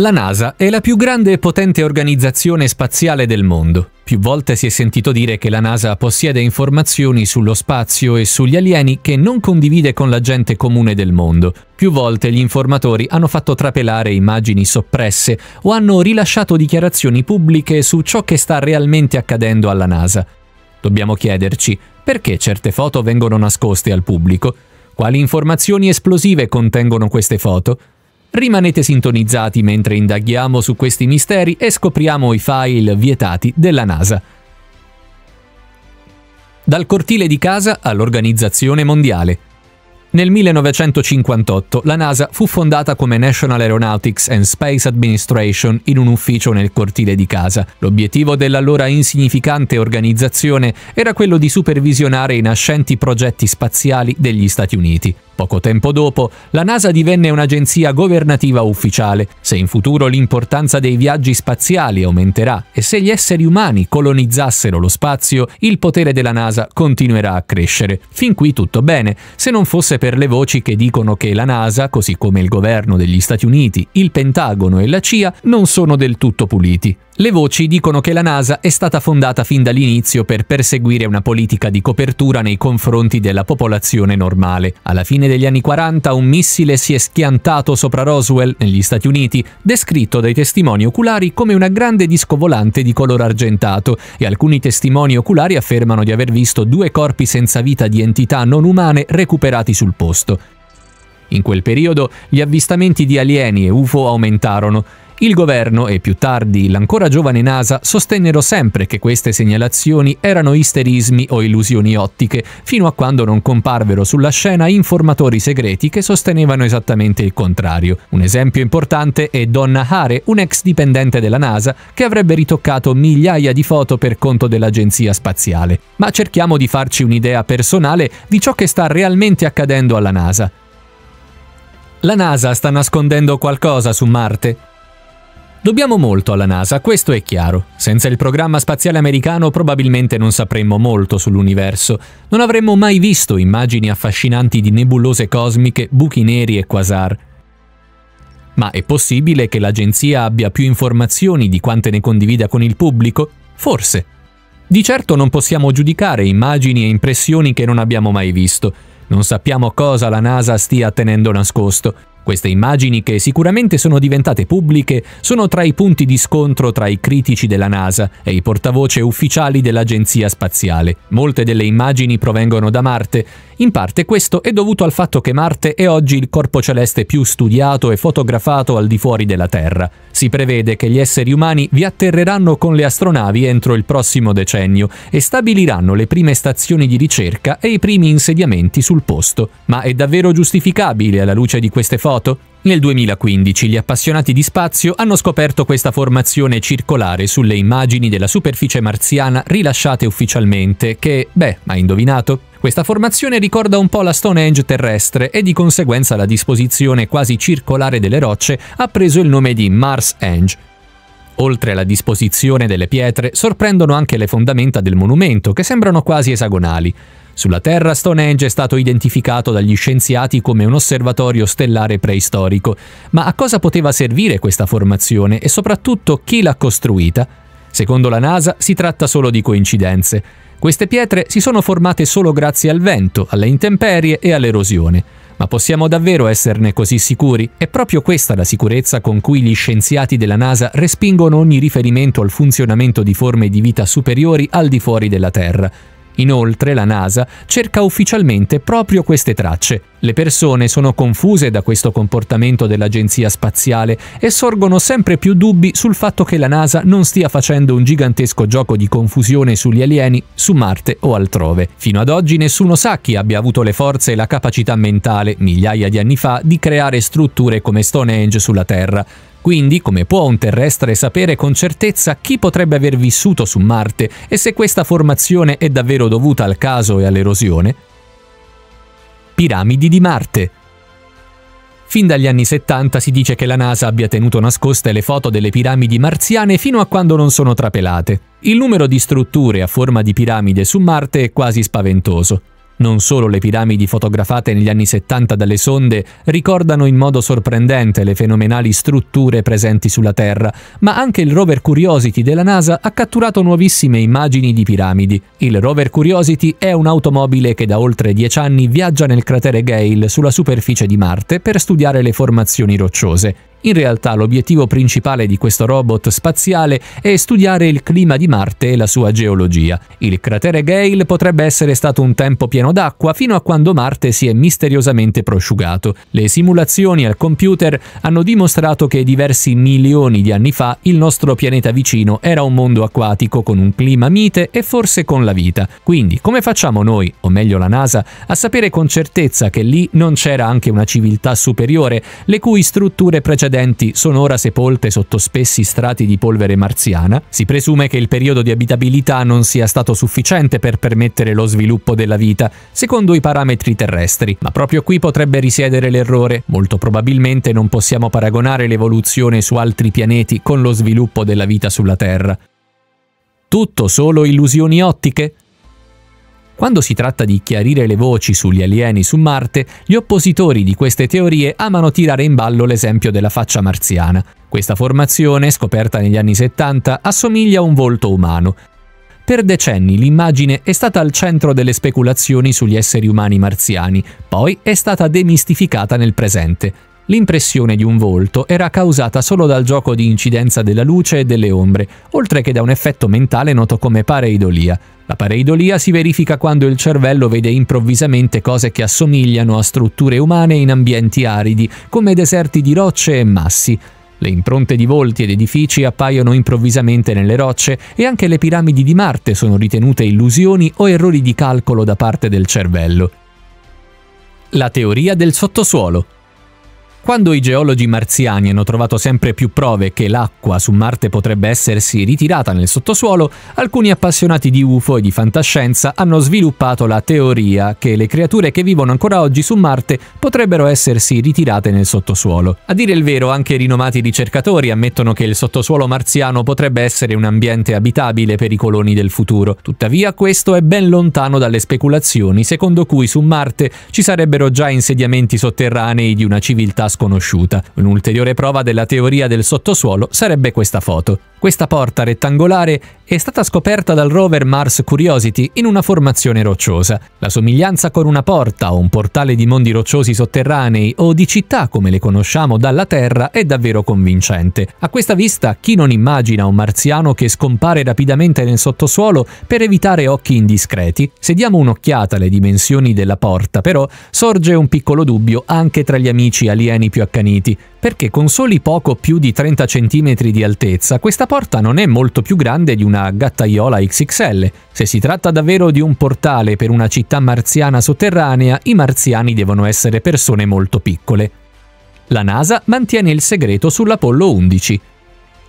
La NASA è la più grande e potente organizzazione spaziale del mondo. Più volte si è sentito dire che la NASA possiede informazioni sullo spazio e sugli alieni che non condivide con la gente comune del mondo. Più volte gli informatori hanno fatto trapelare immagini soppresse o hanno rilasciato dichiarazioni pubbliche su ciò che sta realmente accadendo alla NASA. Dobbiamo chiederci perché certe foto vengono nascoste al pubblico? Quali informazioni esplosive contengono queste foto? Rimanete sintonizzati mentre indaghiamo su questi misteri e scopriamo i file vietati della NASA. Dal cortile di casa all'Organizzazione Mondiale. Nel 1958 la NASA fu fondata come National Aeronautics and Space Administration in un ufficio nel cortile di casa. L'obiettivo dell'allora insignificante organizzazione era quello di supervisionare i nascenti progetti spaziali degli Stati Uniti. Poco tempo dopo, la NASA divenne un'agenzia governativa ufficiale. Se in futuro l'importanza dei viaggi spaziali aumenterà e se gli esseri umani colonizzassero lo spazio, il potere della NASA continuerà a crescere. Fin qui tutto bene, se non fosse per le voci che dicono che la NASA, così come il governo degli Stati Uniti, il Pentagono e la CIA, non sono del tutto puliti. Le voci dicono che la NASA è stata fondata fin dall'inizio per perseguire una politica di copertura nei confronti della popolazione normale. Alla fine degli anni 40 un missile si è schiantato sopra Roswell, negli Stati Uniti, descritto dai testimoni oculari come una grande disco volante di colore argentato, e alcuni testimoni oculari affermano di aver visto due corpi senza vita di entità non umane recuperati sul posto. In quel periodo gli avvistamenti di alieni e UFO aumentarono il governo e più tardi l'ancora giovane NASA sostennero sempre che queste segnalazioni erano isterismi o illusioni ottiche, fino a quando non comparvero sulla scena informatori segreti che sostenevano esattamente il contrario. Un esempio importante è Donna Hare, un ex dipendente della NASA, che avrebbe ritoccato migliaia di foto per conto dell'agenzia spaziale. Ma cerchiamo di farci un'idea personale di ciò che sta realmente accadendo alla NASA. La NASA sta nascondendo qualcosa su Marte. Dobbiamo molto alla NASA, questo è chiaro. Senza il programma spaziale americano probabilmente non sapremmo molto sull'universo, non avremmo mai visto immagini affascinanti di nebulose cosmiche, buchi neri e quasar. Ma è possibile che l'agenzia abbia più informazioni di quante ne condivida con il pubblico? Forse. Di certo non possiamo giudicare immagini e impressioni che non abbiamo mai visto. Non sappiamo cosa la NASA stia tenendo nascosto, queste immagini, che sicuramente sono diventate pubbliche, sono tra i punti di scontro tra i critici della NASA e i portavoce ufficiali dell'Agenzia Spaziale. Molte delle immagini provengono da Marte. In parte questo è dovuto al fatto che Marte è oggi il corpo celeste più studiato e fotografato al di fuori della Terra. Si prevede che gli esseri umani vi atterreranno con le astronavi entro il prossimo decennio e stabiliranno le prime stazioni di ricerca e i primi insediamenti sul posto. Ma è davvero giustificabile alla luce di queste foto? foto? Nel 2015 gli appassionati di spazio hanno scoperto questa formazione circolare sulle immagini della superficie marziana rilasciate ufficialmente che, beh, ha indovinato? Questa formazione ricorda un po' la Stonehenge terrestre e di conseguenza la disposizione quasi circolare delle rocce ha preso il nome di Mars Enge. Oltre alla disposizione delle pietre, sorprendono anche le fondamenta del monumento, che sembrano quasi esagonali. Sulla Terra Stonehenge è stato identificato dagli scienziati come un osservatorio stellare preistorico, ma a cosa poteva servire questa formazione e soprattutto chi l'ha costruita? Secondo la NASA si tratta solo di coincidenze. Queste pietre si sono formate solo grazie al vento, alle intemperie e all'erosione. Ma possiamo davvero esserne così sicuri? È proprio questa la sicurezza con cui gli scienziati della NASA respingono ogni riferimento al funzionamento di forme di vita superiori al di fuori della Terra. Inoltre la NASA cerca ufficialmente proprio queste tracce. Le persone sono confuse da questo comportamento dell'agenzia spaziale e sorgono sempre più dubbi sul fatto che la NASA non stia facendo un gigantesco gioco di confusione sugli alieni su Marte o altrove. Fino ad oggi nessuno sa chi abbia avuto le forze e la capacità mentale, migliaia di anni fa, di creare strutture come Stonehenge sulla Terra. Quindi, come può un terrestre sapere con certezza chi potrebbe aver vissuto su Marte e se questa formazione è davvero dovuta al caso e all'erosione? Piramidi di Marte Fin dagli anni 70 si dice che la NASA abbia tenuto nascoste le foto delle piramidi marziane fino a quando non sono trapelate. Il numero di strutture a forma di piramide su Marte è quasi spaventoso. Non solo le piramidi fotografate negli anni 70 dalle sonde ricordano in modo sorprendente le fenomenali strutture presenti sulla Terra, ma anche il rover Curiosity della NASA ha catturato nuovissime immagini di piramidi. Il rover Curiosity è un'automobile che da oltre dieci anni viaggia nel cratere Gale sulla superficie di Marte per studiare le formazioni rocciose. In realtà l'obiettivo principale di questo robot spaziale è studiare il clima di Marte e la sua geologia. Il cratere Gale potrebbe essere stato un tempo pieno d'acqua fino a quando Marte si è misteriosamente prosciugato. Le simulazioni al computer hanno dimostrato che diversi milioni di anni fa il nostro pianeta vicino era un mondo acquatico con un clima mite e forse con la vita. Quindi come facciamo noi, o meglio la NASA, a sapere con certezza che lì non c'era anche una civiltà superiore, le cui strutture precedenti precedenti sono ora sepolte sotto spessi strati di polvere marziana, si presume che il periodo di abitabilità non sia stato sufficiente per permettere lo sviluppo della vita, secondo i parametri terrestri, ma proprio qui potrebbe risiedere l'errore. Molto probabilmente non possiamo paragonare l'evoluzione su altri pianeti con lo sviluppo della vita sulla Terra. Tutto solo illusioni ottiche? Quando si tratta di chiarire le voci sugli alieni su Marte, gli oppositori di queste teorie amano tirare in ballo l'esempio della faccia marziana. Questa formazione, scoperta negli anni 70, assomiglia a un volto umano, per decenni l'immagine è stata al centro delle speculazioni sugli esseri umani marziani, poi è stata demistificata nel presente. L'impressione di un volto era causata solo dal gioco di incidenza della luce e delle ombre, oltre che da un effetto mentale noto come pareidolia. La pareidolia si verifica quando il cervello vede improvvisamente cose che assomigliano a strutture umane in ambienti aridi, come deserti di rocce e massi. Le impronte di volti ed edifici appaiono improvvisamente nelle rocce e anche le piramidi di Marte sono ritenute illusioni o errori di calcolo da parte del cervello. La teoria del sottosuolo quando i geologi marziani hanno trovato sempre più prove che l'acqua su Marte potrebbe essersi ritirata nel sottosuolo, alcuni appassionati di UFO e di fantascienza hanno sviluppato la teoria che le creature che vivono ancora oggi su Marte potrebbero essersi ritirate nel sottosuolo. A dire il vero, anche rinomati ricercatori ammettono che il sottosuolo marziano potrebbe essere un ambiente abitabile per i coloni del futuro. Tuttavia, questo è ben lontano dalle speculazioni secondo cui su Marte ci sarebbero già insediamenti sotterranei di una civiltà sconosciuta. Un'ulteriore prova della teoria del sottosuolo sarebbe questa foto. Questa porta rettangolare è stata scoperta dal rover Mars Curiosity in una formazione rocciosa. La somiglianza con una porta o un portale di mondi rocciosi sotterranei o di città come le conosciamo dalla Terra è davvero convincente. A questa vista chi non immagina un marziano che scompare rapidamente nel sottosuolo per evitare occhi indiscreti? Se diamo un'occhiata alle dimensioni della porta però sorge un piccolo dubbio anche tra gli amici alieni più accaniti perché con soli poco più di 30 cm di altezza questa porta non è molto più grande di una gattaiola XXL. Se si tratta davvero di un portale per una città marziana sotterranea, i marziani devono essere persone molto piccole. La NASA mantiene il segreto sull'Apollo 11.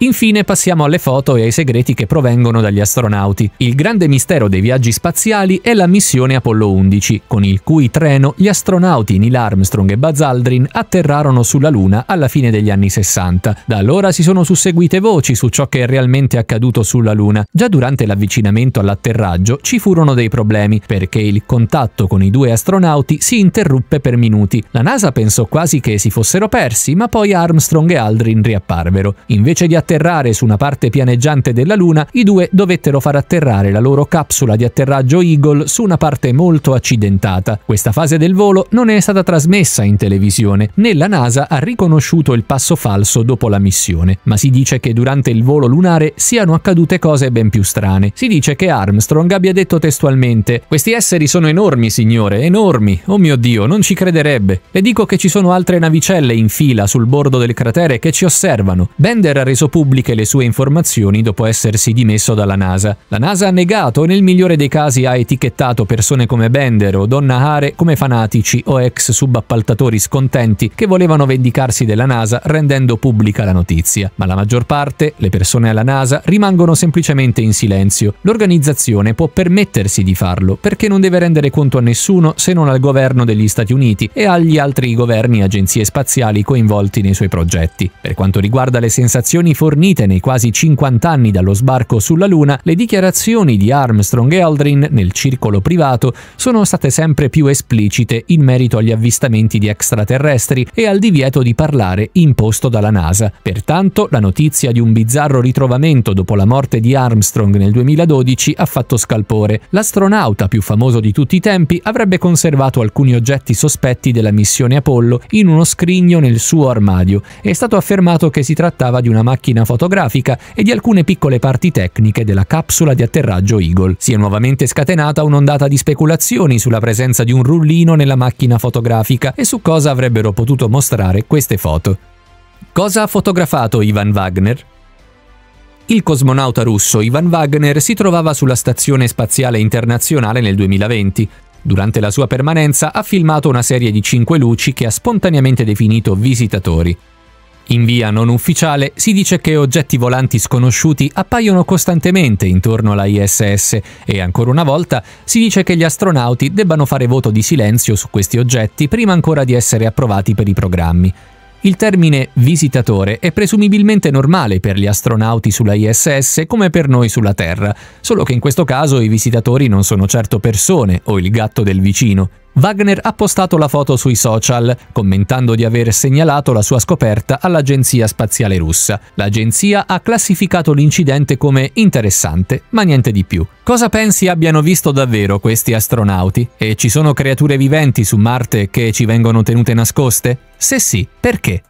Infine passiamo alle foto e ai segreti che provengono dagli astronauti. Il grande mistero dei viaggi spaziali è la missione Apollo 11, con il cui treno gli astronauti Neil Armstrong e Buzz Aldrin atterrarono sulla Luna alla fine degli anni 60. Da allora si sono susseguite voci su ciò che è realmente accaduto sulla Luna. Già durante l'avvicinamento all'atterraggio ci furono dei problemi, perché il contatto con i due astronauti si interruppe per minuti. La NASA pensò quasi che si fossero persi, ma poi Armstrong e Aldrin riapparvero. Invece di atterrare atterrare su una parte pianeggiante della Luna, i due dovettero far atterrare la loro capsula di atterraggio Eagle su una parte molto accidentata. Questa fase del volo non è stata trasmessa in televisione, né la NASA ha riconosciuto il passo falso dopo la missione, ma si dice che durante il volo lunare siano accadute cose ben più strane. Si dice che Armstrong abbia detto testualmente «Questi esseri sono enormi, signore, enormi! Oh mio Dio, non ci crederebbe! Le dico che ci sono altre navicelle in fila sul bordo del cratere che ci osservano. Bender ha reso pubblico pubbliche le sue informazioni dopo essersi dimesso dalla NASA. La NASA ha negato o nel migliore dei casi ha etichettato persone come Bender o Donna Hare come fanatici o ex subappaltatori scontenti che volevano vendicarsi della NASA rendendo pubblica la notizia. Ma la maggior parte, le persone alla NASA, rimangono semplicemente in silenzio. L'organizzazione può permettersi di farlo perché non deve rendere conto a nessuno se non al governo degli Stati Uniti e agli altri governi e agenzie spaziali coinvolti nei suoi progetti. Per quanto riguarda le sensazioni forse fornite nei quasi 50 anni dallo sbarco sulla Luna, le dichiarazioni di Armstrong e Aldrin nel circolo privato sono state sempre più esplicite in merito agli avvistamenti di extraterrestri e al divieto di parlare imposto dalla NASA. Pertanto, la notizia di un bizzarro ritrovamento dopo la morte di Armstrong nel 2012 ha fatto scalpore. L'astronauta più famoso di tutti i tempi avrebbe conservato alcuni oggetti sospetti della missione Apollo in uno scrigno nel suo armadio. È stato affermato che si trattava di una macchina macchina fotografica e di alcune piccole parti tecniche della capsula di atterraggio Eagle. Si è nuovamente scatenata un'ondata di speculazioni sulla presenza di un rullino nella macchina fotografica e su cosa avrebbero potuto mostrare queste foto. Cosa ha fotografato Ivan Wagner? Il cosmonauta russo Ivan Wagner si trovava sulla Stazione Spaziale Internazionale nel 2020, Durante la sua permanenza ha filmato una serie di cinque luci che ha spontaneamente definito visitatori. In via non ufficiale si dice che oggetti volanti sconosciuti appaiono costantemente intorno alla ISS e ancora una volta si dice che gli astronauti debbano fare voto di silenzio su questi oggetti prima ancora di essere approvati per i programmi. Il termine visitatore è presumibilmente normale per gli astronauti sulla ISS come per noi sulla Terra, solo che in questo caso i visitatori non sono certo persone o il gatto del vicino. Wagner ha postato la foto sui social, commentando di aver segnalato la sua scoperta all'Agenzia Spaziale Russa. L'agenzia ha classificato l'incidente come interessante, ma niente di più. Cosa pensi abbiano visto davvero questi astronauti? E ci sono creature viventi su Marte che ci vengono tenute nascoste? Se sì, perché?